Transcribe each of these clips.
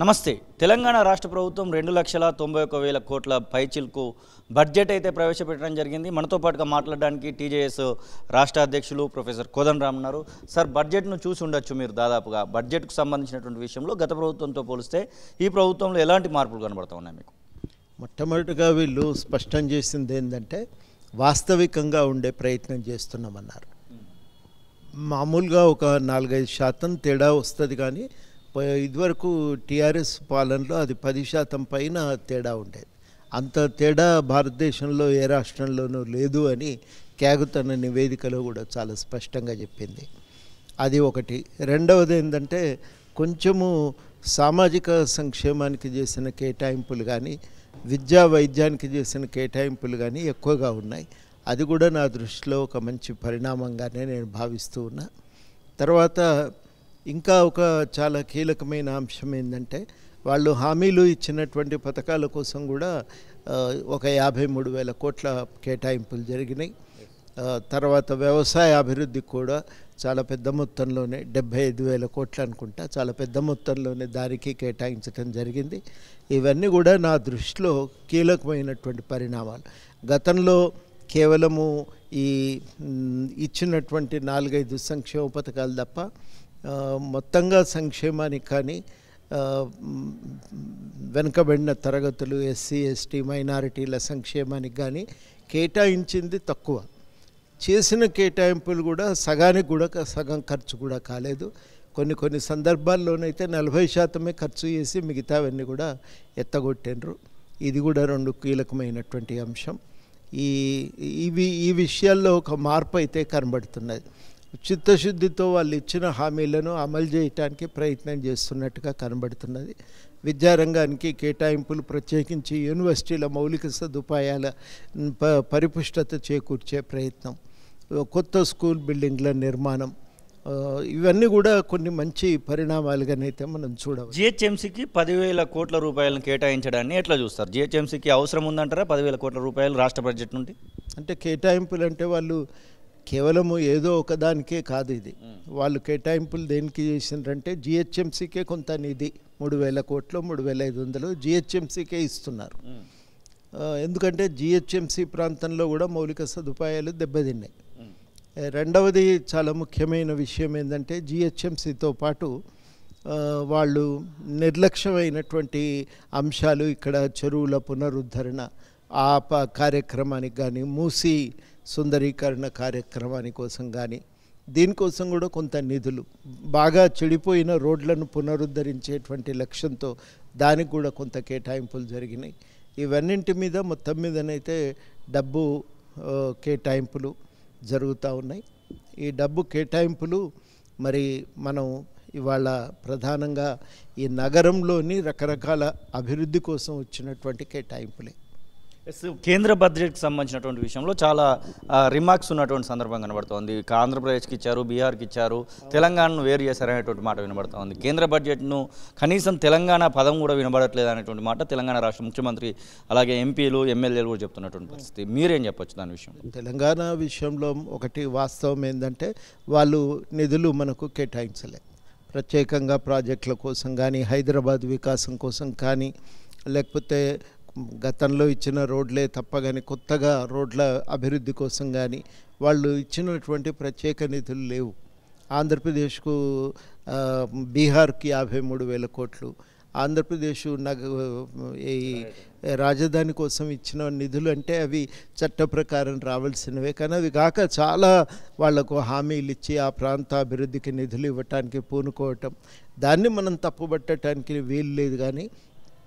నమస్తే తెలంగాణ రాష్ట్ర ప్రభుత్వం రెండు లక్షల తొంభై ఒక వేల కోట్ల పైచిల్కు బడ్జెట్ అయితే ప్రవేశపెట్టడం జరిగింది మనతో పాటుగా మాట్లాడడానికి టీజేఎస్ రాష్ట్ర అధ్యక్షులు ప్రొఫెసర్ కోదన్ రామ్ ఉన్నారు సార్ బడ్జెట్ను చూసి ఉండొచ్చు మీరు దాదాపుగా బడ్జెట్కు సంబంధించినటువంటి విషయంలో గత ప్రభుత్వంతో పోలిస్తే ఈ ప్రభుత్వంలో ఎలాంటి మార్పులు కనబడతా ఉన్నాయి మీకు మొట్టమొదటిగా వీళ్ళు స్పష్టం చేసింది ఏంటంటే వాస్తవికంగా ఉండే ప్రయత్నం చేస్తున్నామన్నారు మామూలుగా ఒక నాలుగైదు శాతం తేడా వస్తుంది కానీ ఇదివరకు టీఆర్ఎస్ పాలనలో అది పది శాతం పైన తేడా ఉండేది అంత తేడా భారతదేశంలో ఏ రాష్ట్రంలోనూ లేదు అని క్యాగు తన నివేదికలో కూడా చాలా స్పష్టంగా చెప్పింది అది ఒకటి రెండవది ఏంటంటే కొంచెము సామాజిక సంక్షేమానికి చేసిన కేటాయింపులు కానీ విద్యా వైద్యానికి చేసిన కేటాయింపులు కానీ ఎక్కువగా ఉన్నాయి అది కూడా నా దృష్టిలో ఒక మంచి పరిణామంగానే నేను భావిస్తూ ఉన్నా తర్వాత ఇంకా ఒక చాలా కీలకమైన అంశం ఏంటంటే వాళ్ళు హామీలు ఇచ్చినటువంటి పథకాల కోసం కూడా ఒక యాభై మూడు వేల కోట్ల కేటాయింపులు జరిగినాయి తర్వాత వ్యవసాయ అభివృద్ధికి కూడా చాలా పెద్ద మొత్తంలోనే డెబ్బై ఐదు వేల కోట్లు అనుకుంటా చాలా పెద్ద మొత్తంలోనే దారికి కేటాయించడం జరిగింది ఇవన్నీ కూడా నా దృష్టిలో కీలకమైనటువంటి పరిణామాలు గతంలో కేవలము ఈ ఇచ్చినటువంటి నాలుగైదు సంక్షేమ పథకాలు తప్ప మొత్తంగా సంక్షేమానికి కానీ వెనుకబడిన తరగతులు ఎస్సీ ఎస్టీ మైనారిటీల సంక్షేమానికి కానీ కేటాయించింది తక్కువ చేసిన కేటాయింపులు కూడా సగానికి కూడా సగం ఖర్చు కూడా కాలేదు కొన్ని కొన్ని సందర్భాల్లోనైతే నలభై శాతమే ఖర్చు చేసి మిగతావన్నీ కూడా ఎత్తగొట్టినరు ఇది కూడా రెండు కీలకమైనటువంటి అంశం ఈ ఇవి ఈ విషయాల్లో ఒక మార్పు అయితే కనబడుతున్నది చిత్తశుద్ధితో వాళ్ళు ఇచ్చిన హామీలను అమలు చేయటానికి ప్రయత్నం చేస్తున్నట్టుగా కనబడుతున్నది విద్యారంగానికి కేటాయింపులు ప్రత్యేకించి యూనివర్సిటీల మౌలిక సదుపాయాల పరిపుష్టత చేకూర్చే ప్రయత్నం కొత్త స్కూల్ బిల్డింగ్ల నిర్మాణం ఇవన్నీ కూడా కొన్ని మంచి పరిణామాలుగానైతే మనం చూడవచ్చు జిహెచ్ఎంసీకి పదివేల కోట్ల రూపాయలను కేటాయించడాన్ని ఎట్లా చూస్తారు జిహెచ్ఎంసీకి అవసరం ఉందంటారా పదివేల కోట్ల రూపాయలు రాష్ట్ర బడ్జెట్ నుండి అంటే కేటాయింపులు అంటే వాళ్ళు కేవలము ఏదో ఒకదానికే కాదు ఇది వాళ్ళు కేటాయింపులు దేనికి చేసినారంటే జిహెచ్ఎంసీకే కొంత నిధి మూడు వేల కోట్లు మూడు వేల ఐదు వందలు జిహెచ్ఎంసీకే ఇస్తున్నారు ఎందుకంటే జిహెచ్ఎంసీ ప్రాంతంలో కూడా మౌలిక సదుపాయాలు దెబ్బతిన్నాయి రెండవది చాలా ముఖ్యమైన విషయం ఏంటంటే జిహెచ్ఎంసీతో పాటు వాళ్ళు నిర్లక్ష్యమైనటువంటి అంశాలు ఇక్కడ చెరువుల పునరుద్ధరణ ఆ కార్యక్రమానికి కానీ మూసి సుందరీకరణ కార్యక్రమాని కోసం కానీ దీనికోసం కూడా కొంత నిధులు బాగా చెడిపోయిన రోడ్లను పునరుద్ధరించేటువంటి లక్ష్యంతో దానికి కూడా కొంత కేటాయింపులు జరిగినాయి ఇవన్నింటి మీద మొత్తం మీదనైతే డబ్బు కేటాయింపులు జరుగుతూ ఉన్నాయి ఈ డబ్బు కేటాయింపులు మరి మనం ఇవాళ ప్రధానంగా ఈ నగరంలోని రకరకాల అభివృద్ధి కోసం వచ్చినటువంటి కేటాయింపులే కేంద్ర బడ్జెట్కి సంబంధించినటువంటి విషయంలో చాలా రిమార్క్స్ ఉన్నటువంటి సందర్భం కనబడుతోంది ఆంధ్రప్రదేశ్కి ఇచ్చారు బీహార్కి ఇచ్చారు తెలంగాణను వేరు చేశారనేటువంటి మాట వినబడుతోంది కేంద్ర బడ్జెట్ను కనీసం తెలంగాణ పదం కూడా వినబడట్లేదు అనేటువంటి మాట తెలంగాణ రాష్ట్ర ముఖ్యమంత్రి అలాగే ఎంపీలు ఎమ్మెల్యేలు కూడా చెప్తున్నటువంటి పరిస్థితి మీరేం చెప్పొచ్చు దాని విషయం తెలంగాణ విషయంలో ఒకటి వాస్తవం ఏంటంటే వాళ్ళు నిధులు మనకు కేటాయించలేదు ప్రత్యేకంగా ప్రాజెక్టుల కోసం కానీ హైదరాబాద్ వికాసం కోసం కానీ లేకపోతే గతంలో ఇచ్చిన రోడ్లే తప్ప కానీ కొత్తగా రోడ్ల అభివృద్ధి కోసం కానీ వాళ్ళు ఇచ్చినటువంటి ప్రత్యేక నిధులు లేవు ఆంధ్రప్రదేశ్కు బీహార్కి యాభై మూడు వేల కోట్లు ఆంధ్రప్రదేశ్ నగ ఈ రాజధాని కోసం ఇచ్చిన నిధులు అంటే అవి చట్ట ప్రకారం రావాల్సినవే కానీ అవి కాక చాలా వాళ్లకు హామీలు ఇచ్చి ఆ ప్రాంత అభివృద్ధికి నిధులు ఇవ్వటానికి పూనుకోవటం దాన్ని మనం తప్పుబట్టడానికి వీలు లేదు కానీ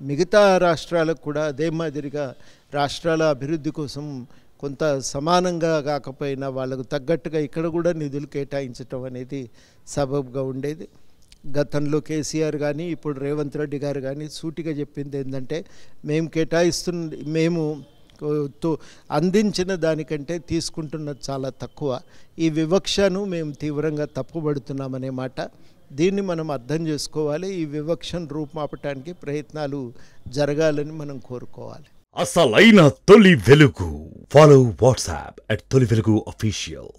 మిగతా రాష్ట్రాలకు కూడా అదే మాదిరిగా రాష్ట్రాల అభివృద్ధి కోసం కొంత సమానంగా కాకపోయినా వాళ్ళకు తగ్గట్టుగా ఇక్కడ కూడా నిధులు కేటాయించడం అనేది సబబ్గా ఉండేది గతంలో కేసీఆర్ కానీ ఇప్పుడు రేవంత్ రెడ్డి గారు కానీ సూటిగా చెప్పింది ఏంటంటే మేము కేటాయిస్తున్న మేము అందించిన దానికంటే తీసుకుంటున్నది చాలా తక్కువ ఈ వివక్షను మేము తీవ్రంగా తప్పుబడుతున్నామనే మాట దీన్ని మనం అర్థం చేసుకోవాలి ఈ వివక్షను రూపుమాపటానికి ప్రయత్నాలు జరగాలని మనం కోరుకోవాలి అసలైన తొలి వెలుగు ఫాలో వాట్సాప్ అట్ తొలి వెలుగు అఫీషియల్